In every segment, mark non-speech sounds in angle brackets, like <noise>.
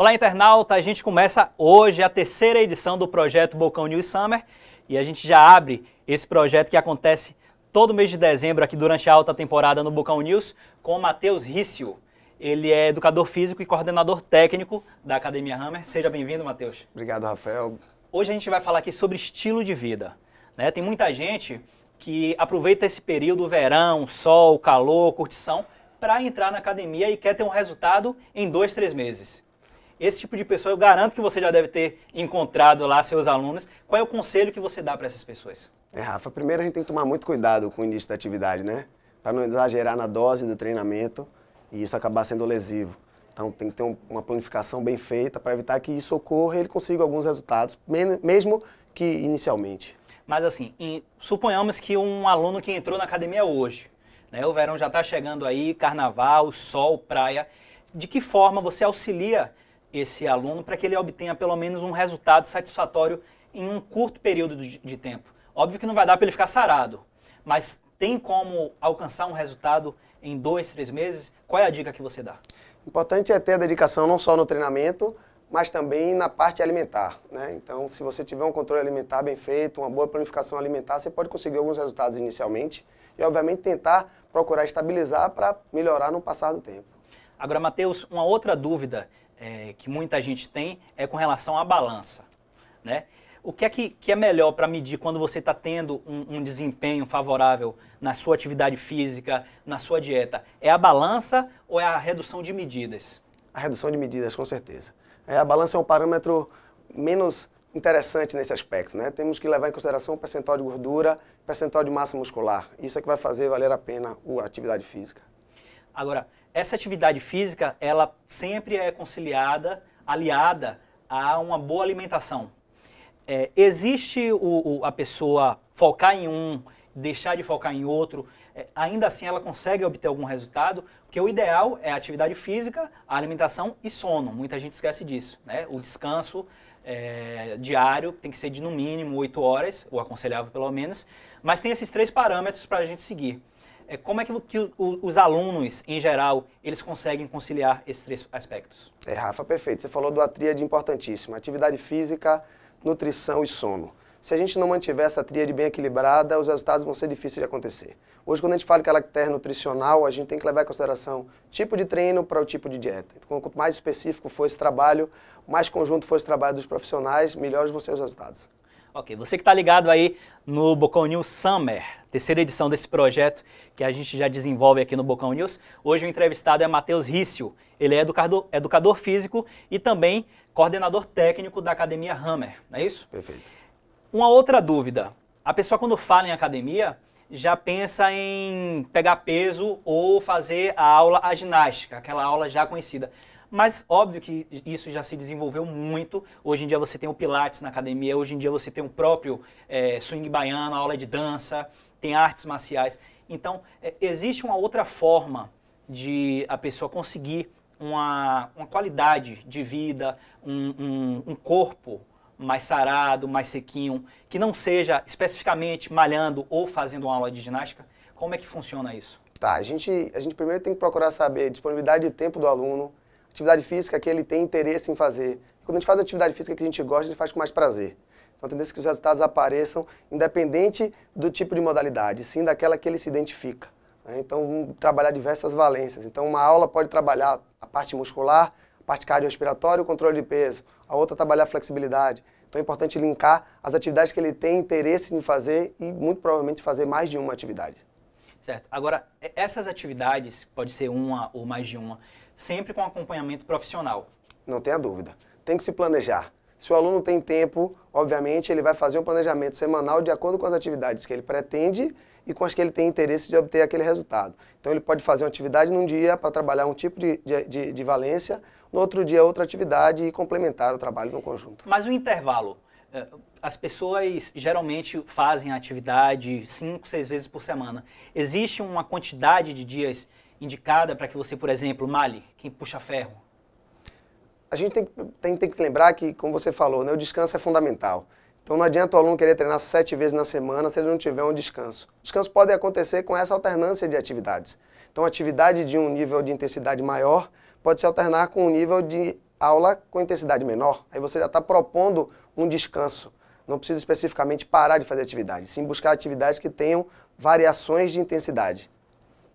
Olá, internauta! A gente começa hoje a terceira edição do projeto Bocão News Summer e a gente já abre esse projeto que acontece todo mês de dezembro aqui durante a alta temporada no Bocão News com o Matheus Rício. Ele é educador físico e coordenador técnico da Academia Hammer. Seja bem-vindo, Matheus. Obrigado, Rafael. Hoje a gente vai falar aqui sobre estilo de vida. Né? Tem muita gente que aproveita esse período, verão, sol, calor, curtição, para entrar na academia e quer ter um resultado em dois, três meses. Esse tipo de pessoa eu garanto que você já deve ter encontrado lá seus alunos. Qual é o conselho que você dá para essas pessoas? É, Rafa, primeiro a gente tem que tomar muito cuidado com o início da atividade, né? Para não exagerar na dose do treinamento e isso acabar sendo lesivo. Então tem que ter um, uma planificação bem feita para evitar que isso ocorra e ele consiga alguns resultados, mesmo que inicialmente. Mas assim, em, suponhamos que um aluno que entrou na academia hoje, né, o verão já está chegando aí, carnaval, sol, praia, de que forma você auxilia esse aluno para que ele obtenha pelo menos um resultado satisfatório em um curto período de tempo. Óbvio que não vai dar para ele ficar sarado, mas tem como alcançar um resultado em dois, três meses? Qual é a dica que você dá? Importante é ter a dedicação não só no treinamento, mas também na parte alimentar. Né? Então, se você tiver um controle alimentar bem feito, uma boa planificação alimentar, você pode conseguir alguns resultados inicialmente e, obviamente, tentar procurar estabilizar para melhorar no passar do tempo. Agora, Matheus, uma outra dúvida é, que muita gente tem é com relação à balança. Né? O que é que, que é melhor para medir quando você está tendo um, um, desempenho favorável na sua atividade física, na sua dieta? É a balança ou é a redução de medidas? A redução de medidas, com certeza. É, a balança é um parâmetro menos interessante nesse aspecto. Né? Temos que levar em consideração o percentual de gordura, percentual de massa muscular. Isso é que vai fazer valer a pena a atividade física. Agora, essa atividade física, ela sempre é conciliada, aliada a uma boa alimentação. É, existe o, o, a pessoa focar em um, deixar de focar em outro, é, ainda assim ela consegue obter algum resultado, porque o ideal é atividade física, alimentação e sono. Muita gente esquece disso, né? O descanso é, diário tem que ser de no mínimo 8 horas, o aconselhável pelo menos, mas tem esses três parâmetros para a gente seguir. É, como é que, que o, os alunos, em geral, eles conseguem conciliar esses três aspectos? É, Rafa, perfeito. Você falou de uma tríade importantíssima, atividade física, nutrição e sono. Se a gente não mantiver essa tríade bem equilibrada, os resultados vão ser difíceis de acontecer. Hoje, quando a gente fala que ela é nutricional, a gente tem que levar em consideração tipo de treino para o tipo de dieta. Então, quanto mais específico for esse trabalho, mais conjunto for esse trabalho dos profissionais, melhores vão ser os resultados. Ok, você que está ligado aí no Bocão News Summer, terceira edição desse projeto que a gente já desenvolve aqui no Bocão News. Hoje o entrevistado é Matheus Rício. Ele é educador, educador físico e também coordenador técnico da Academia Hammer, não é isso? Perfeito. Uma outra dúvida. A pessoa quando fala em academia, já pensa em pegar peso ou fazer a aula a ginástica, aquela aula já conhecida mas óbvio que isso já se desenvolveu muito. Hoje em dia você tem o Pilates na academia, hoje em dia você tem o próprio é, swing baiano, aula de dança, tem artes marciais. Então, é, existe uma outra forma de a pessoa conseguir uma, uma qualidade de vida, um, um, um corpo mais sarado, mais sequinho, que não seja especificamente malhando ou fazendo uma aula de ginástica? Como é que funciona isso? Tá, a gente, a gente primeiro tem que procurar saber disponibilidade de tempo do aluno, atividade física que ele tem interesse em fazer. Quando a gente faz a atividade física que a gente gosta, a gente faz com mais prazer. Então, a tendência é que os resultados apareçam independente do tipo de modalidade, sim daquela que ele se identifica. Né? Então, vamos trabalhar diversas valências. Então, uma aula pode trabalhar a parte muscular, a parte cardiorrespiratória, o controle de peso. A outra trabalhar a flexibilidade. Então, é importante linkar as atividades que ele tem interesse em fazer e, muito provavelmente, fazer mais de uma atividade. Certo. Agora, essas atividades, pode ser uma ou mais de uma, sempre com acompanhamento profissional. Não tenha dúvida. Tem que se planejar. Se o aluno tem tempo, obviamente, ele vai fazer um planejamento semanal de acordo com as atividades que ele pretende e com as que ele tem interesse de obter aquele resultado. Então, ele pode fazer uma atividade num dia para trabalhar um tipo de, de, de, valência, no outro dia outra atividade e complementar o trabalho no conjunto. Mas o intervalo? Eh, as pessoas geralmente fazem a atividade cinco, seis vezes por semana. Existe uma quantidade de dias indicada para que você, por exemplo, male quem puxa ferro? A gente tem, tem, tem que lembrar que, como você falou, né, o descanso é fundamental. Então não adianta o aluno querer treinar sete vezes na semana se ele não tiver um descanso. O descanso pode acontecer com essa alternância de atividades. Então, atividade de um nível de intensidade maior pode se alternar com um nível de aula com intensidade menor. Aí você já está propondo um descanso. Não precisa especificamente parar de fazer atividade, sim buscar atividades que tenham variações de intensidade.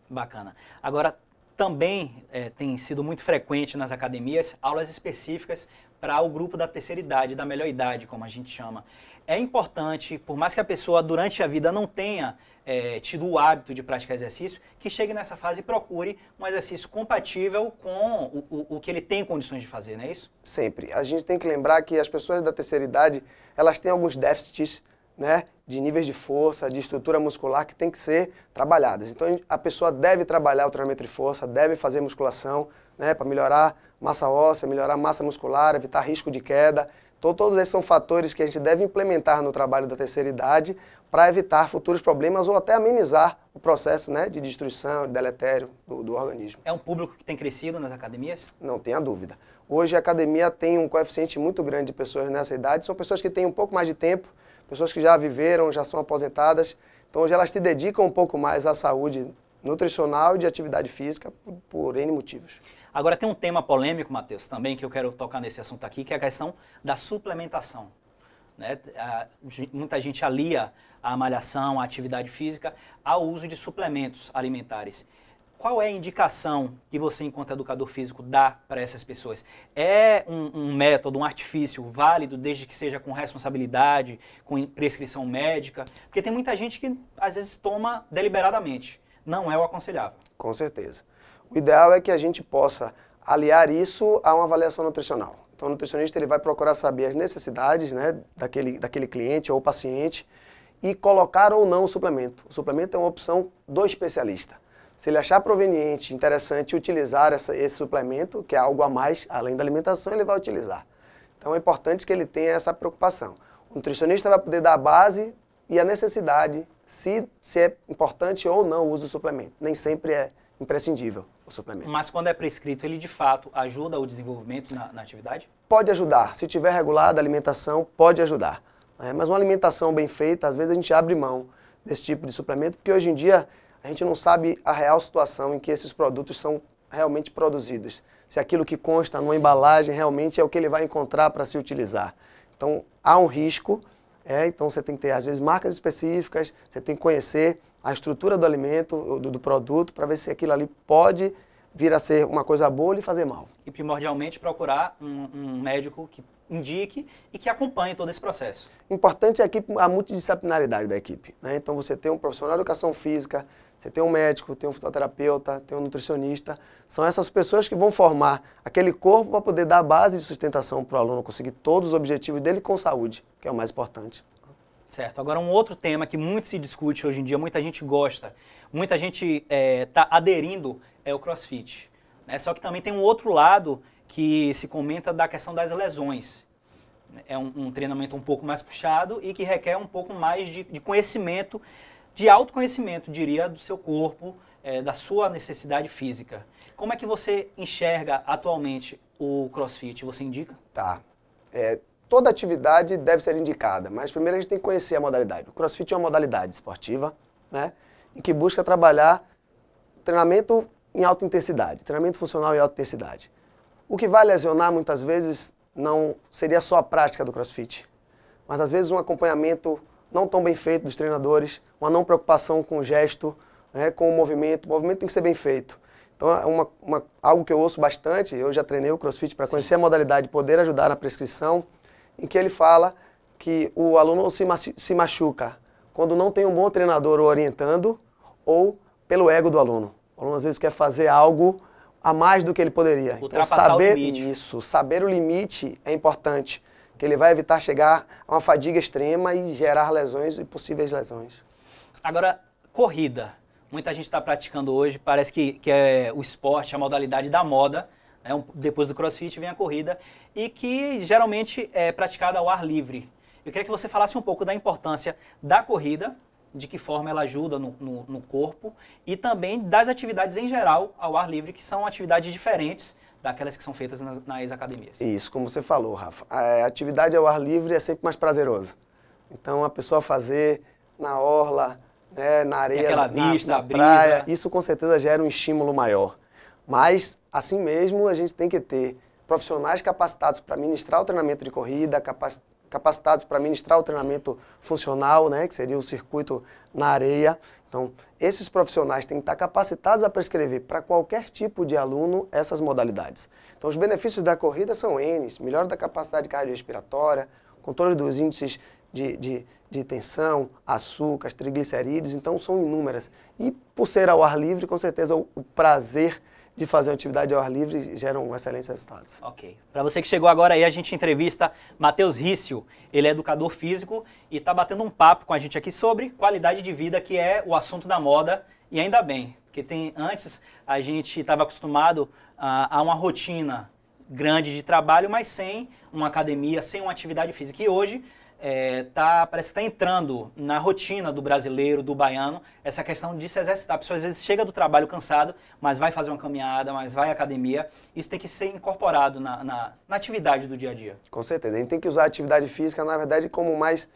Bacana. Agora, também é, tem sido muito frequente nas academias aulas específicas para o grupo da terceira idade, da melhor idade, como a gente chama. É importante, por mais que a pessoa durante a vida não tenha é, tido o hábito de praticar exercício, que chegue nessa fase e procure um exercício compatível com o, o, o que ele tem condições de fazer, não é isso? Sempre. A gente tem que lembrar que as pessoas da terceira idade, elas têm alguns déficits né, de níveis de força, de estrutura muscular que tem que ser trabalhadas. Então a pessoa deve trabalhar o treinamento de força, deve fazer musculação, né, para melhorar massa óssea, melhorar massa muscular, evitar risco de queda. Então todos esses são fatores que a gente deve implementar no trabalho da terceira idade para evitar futuros problemas ou até amenizar o processo né, de destruição, de deletério do, do organismo. É um público que tem crescido nas academias? Não tenha dúvida. Hoje a academia tem um coeficiente muito grande de pessoas nessa idade, são pessoas que têm um pouco mais de tempo, pessoas que já viveram, já são aposentadas. Então hoje elas se dedicam um pouco mais à saúde nutricional e de atividade física por, N motivos. Agora tem um tema polêmico, Matheus, também que eu quero tocar nesse assunto aqui, que é a questão da suplementação. Né? A, muita gente alia a malhação, a atividade física, ao uso de suplementos alimentares qual é a indicação que você, enquanto educador físico, dá para essas pessoas? É um, um, método, um artifício válido, desde que seja com responsabilidade, com prescrição médica? Porque tem muita gente que às vezes toma deliberadamente. Não é o aconselhável. Com certeza. O ideal é que a gente possa aliar isso a uma avaliação nutricional. Então, o nutricionista ele vai procurar saber as necessidades né, daquele, daquele cliente ou paciente e colocar ou não o suplemento. O suplemento é uma opção do especialista. Se ele achar proveniente, interessante utilizar essa, esse suplemento, que é algo a mais além da alimentação, ele vai utilizar. Então é importante que ele tenha essa preocupação. O nutricionista vai poder dar a base e a necessidade, se, se é importante ou não o uso do suplemento. Nem sempre é imprescindível o suplemento. Mas quando é prescrito, ele de fato ajuda o desenvolvimento na, na atividade? Pode ajudar. Se tiver regulada a alimentação, pode ajudar. É, mas uma alimentação bem feita, às vezes a gente abre mão desse tipo de suplemento, porque hoje em dia a gente não sabe a real situação em que esses produtos são realmente produzidos. Se aquilo que consta numa embalagem realmente é o que ele vai encontrar para se utilizar. Então, há um risco, é, então você tem que ter, às vezes, marcas específicas, você tem que conhecer a estrutura do alimento, do, do produto, para ver se aquilo ali pode vir a ser uma coisa boa e fazer mal. E primordialmente procurar um, um, médico que indique e que acompanhe todo esse processo. Importante é a, equipe, a multidisciplinaridade da equipe. Né? Então você tem um profissional de educação física, você tem um médico, tem um fisioterapeuta, tem um nutricionista. São essas pessoas que vão formar aquele corpo para poder dar a base de sustentação para o aluno conseguir todos os objetivos dele com saúde, que é o mais importante. Certo. Agora, um outro tema que muito se discute hoje em dia, muita gente gosta, muita gente está é, tá aderindo, é o crossfit. Né? Só que também tem um outro lado que se comenta da questão das lesões. É um, um treinamento um pouco mais puxado e que requer um pouco mais de, de conhecimento de autoconhecimento, diria, do seu corpo, é, da sua necessidade física. Como é que você enxerga atualmente o CrossFit? Você indica? Tá. É, toda atividade deve ser indicada, mas primeiro a gente tem que conhecer a modalidade. O CrossFit é uma modalidade esportiva, né, E que busca trabalhar treinamento em alta intensidade, treinamento funcional em alta intensidade. O que vai lesionar muitas vezes não seria só a prática do CrossFit, mas às vezes um acompanhamento não tão bem feito dos treinadores, uma não preocupação com o gesto, né, com o movimento. O movimento tem que ser bem feito. Então, é uma, uma, algo que eu ouço bastante, eu já treinei o CrossFit para conhecer a modalidade, poder ajudar na prescrição, em que ele fala que o aluno se machuca quando não tem um bom treinador orientando ou pelo ego do aluno. O aluno às vezes quer fazer algo a mais do que ele poderia. Então, saber isso, saber o limite é importante que ele vai evitar chegar a uma fadiga extrema e gerar lesões e possíveis lesões. Agora, corrida. Muita gente está praticando hoje, parece que, que é o esporte, a modalidade da moda. Né? Um, depois do crossfit vem a corrida, e que geralmente é praticada ao ar livre. Eu queria que você falasse um pouco da importância da corrida, de que forma ela ajuda no, no, no corpo, e também das atividades em geral ao ar livre, que são atividades diferentes daquelas que são feitas nas, nas academias. Isso, como você falou, Rafa. A atividade ao ar livre é sempre mais prazerosa. Então, a pessoa fazer na orla, né, na areia, aquela na, vista, na praia, brisa. isso com certeza gera um estímulo maior. Mas, assim mesmo, a gente tem que ter profissionais capacitados para ministrar o treinamento de corrida, capacitados para ministrar o treinamento funcional, né, que seria o circuito na areia. Então, esses profissionais têm que estar capacitados a prescrever para qualquer tipo de aluno essas modalidades. Então, os benefícios da corrida são N, melhora da capacidade cardiorrespiratória, controle dos índices de, de, de, tensão, açúcares, triglicerídeos, então são inúmeras. E por ser ao ar livre, com certeza o, o prazer de fazer uma atividade ao ar livre geram excelentes resultados. Ok. Para você que chegou agora aí, a gente entrevista Matheus Rício. Ele é educador físico e está batendo um papo com a gente aqui sobre qualidade de vida, que é o assunto da moda, e ainda bem, porque tem antes a gente estava acostumado a, a uma rotina grande de trabalho, mas sem uma academia, sem uma atividade física. E hoje é, tá, parece que está entrando na rotina do brasileiro, do baiano, essa questão de se exercitar. A pessoa às vezes chega do trabalho cansado, mas vai fazer uma caminhada, mas vai à academia. Isso tem que ser incorporado na, na, na atividade do dia a dia. Com certeza. A gente tem que usar a atividade física, na verdade, como mais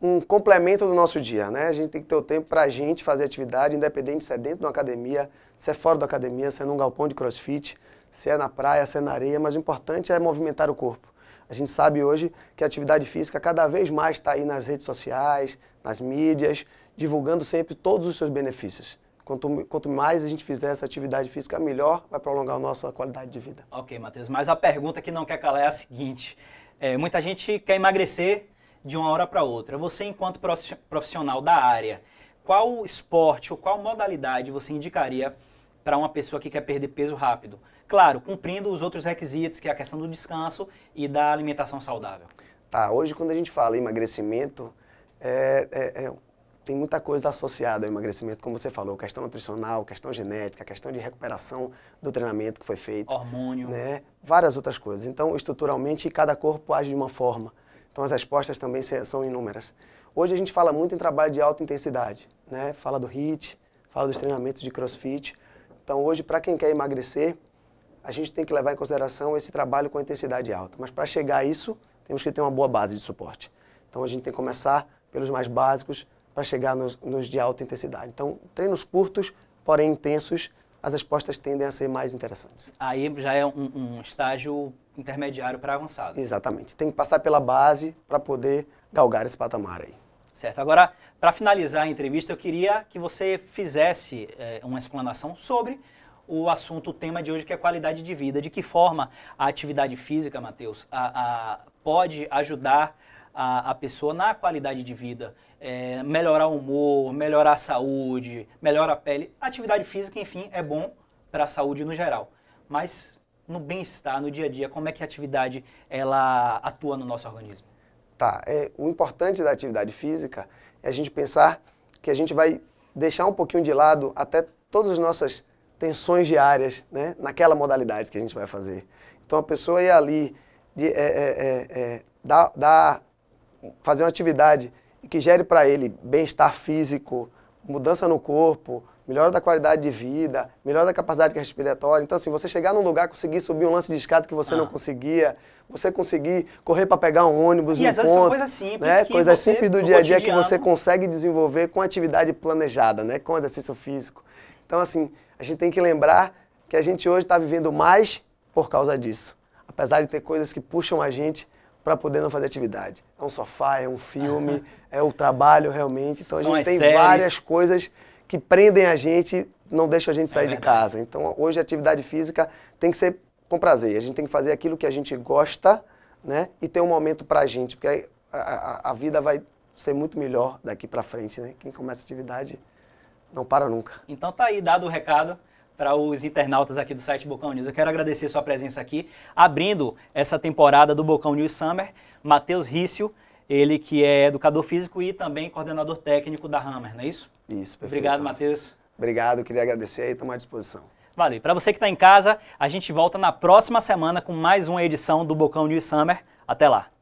um complemento do nosso dia, né? A gente tem que ter o tempo para a gente fazer atividade, independente se é dentro de uma academia, se é fora da academia, se é num galpão de crossfit, se é na praia, se é na areia, mas o importante é movimentar o corpo. A gente sabe hoje que a atividade física cada vez mais está aí nas redes sociais, nas mídias, divulgando sempre todos os seus benefícios. Quanto, quanto, mais a gente fizer essa atividade física, melhor vai prolongar a nossa qualidade de vida. Ok, Matheus, mas a pergunta que não quer calar é a seguinte: é, muita gente quer emagrecer de uma hora para outra. Você, enquanto profissional da área, qual esporte ou qual modalidade você indicaria para uma pessoa que quer perder peso rápido? claro, cumprindo os outros requisitos, que é a questão do descanso e da alimentação saudável. Tá, hoje quando a gente fala em emagrecimento, é, é, é, tem muita coisa associada ao emagrecimento, como você falou, questão nutricional, questão genética, questão de recuperação do treinamento que foi feito. Hormônio. Né? Várias outras coisas. Então, estruturalmente, cada corpo age de uma forma. Então, as respostas também são inúmeras. Hoje a gente fala muito em trabalho de alta intensidade, né? Fala do HIIT, fala dos treinamentos de CrossFit. Então, hoje, para quem quer emagrecer, a gente tem que levar em consideração esse trabalho com intensidade alta. Mas para chegar a isso, temos que ter uma boa base de suporte. Então a gente tem que começar pelos mais básicos para chegar nos, nos, de alta intensidade. Então, treinos curtos, porém intensos, as respostas tendem a ser mais interessantes. Aí já é um, um estágio intermediário para avançado. Exatamente. Tem que passar pela base para poder galgar esse patamar aí. Certo. Agora, para finalizar a entrevista, eu queria que você fizesse é, uma explanação sobre o assunto, o tema de hoje, que é qualidade de vida. De que forma a atividade física, Matheus, a, a, pode ajudar a, a, pessoa na qualidade de vida? É, melhorar o humor, melhorar a saúde, melhorar a pele. Atividade física, enfim, é bom para a saúde no geral. Mas no bem-estar, no dia a dia, como é que a atividade ela atua no nosso organismo? Tá, é, o importante da atividade física é a gente pensar que a gente vai deixar um pouquinho de lado até todas as nossas tensões diárias né, naquela modalidade que a gente vai fazer. Então a pessoa ir ali, de, é, é, é, é dar, fazer uma atividade que gere para ele bem-estar físico, mudança no corpo, melhora da qualidade de vida, melhora da capacidade respiratória. Então, assim, você chegar num lugar, conseguir subir um lance de escada que você ah. não conseguia, você conseguir correr para pegar um ônibus, e um ponto, são coisas simples, né? coisas simples do dia a dia que você consegue desenvolver com atividade planejada, né? Com exercício físico. Então, assim, a gente tem que lembrar que a gente hoje está vivendo mais por causa disso. Apesar de ter coisas que puxam a gente para poder não fazer atividade. É um sofá, é um filme, <laughs> é o trabalho realmente. Então, São a gente tem séries. várias coisas que prendem a gente, não deixam a gente sair é de casa. Então, hoje a atividade física tem que ser com prazer. A gente tem que fazer aquilo que a gente gosta, né? E ter um momento para a gente, porque a, a, a vida vai ser muito melhor daqui para frente, né? Quem começa a atividade não para nunca. Então tá aí dado o recado para os internautas aqui do site Bocão News. Eu quero agradecer sua presença aqui, abrindo essa temporada do Bocão News Summer, Matheus Rício, ele que é educador físico e também coordenador técnico da Hammer, não é isso? Isso, perfeito. Obrigado, Matheus. Obrigado, queria agradecer e tomar à disposição. Valeu. Para você que está em casa, a gente volta na próxima semana com mais uma edição do Bocão News Summer. Até lá.